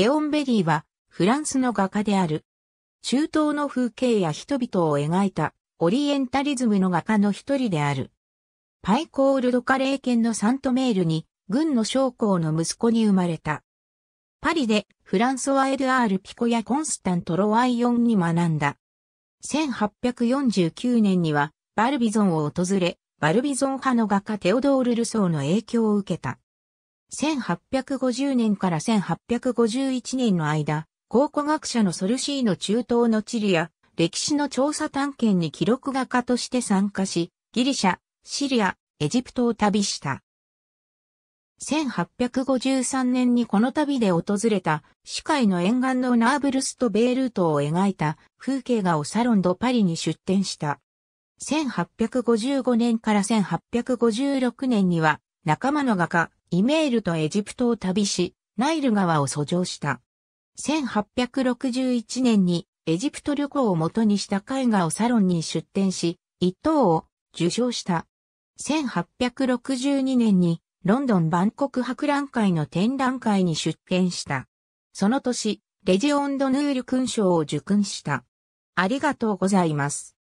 レオンベリーはフランスの画家である。中東の風景や人々を描いたオリエンタリズムの画家の一人である。パイコールドカレー県のサントメールに軍の将校の息子に生まれた。パリでフランソワ・エドアール・ピコやコンスタント・ロワイオンに学んだ。1849年にはバルビゾンを訪れ、バルビゾン派の画家テオドール・ルソーの影響を受けた。1850年から1851年の間、考古学者のソルシーの中東の地理や歴史の調査探検に記録画家として参加し、ギリシャ、シリア、エジプトを旅した。1853年にこの旅で訪れた、市海の沿岸のナーブルスとベイルートを描いた風景画をサロンドパリに出展した。1855年から1856年には仲間の画家、イメールとエジプトを旅し、ナイル川を遡上した。1861年にエジプト旅行を元にした絵画をサロンに出展し、一等を受賞した。1862年にロンドン万国博覧会の展覧会に出展した。その年、レジオンドヌール勲章を受勲した。ありがとうございます。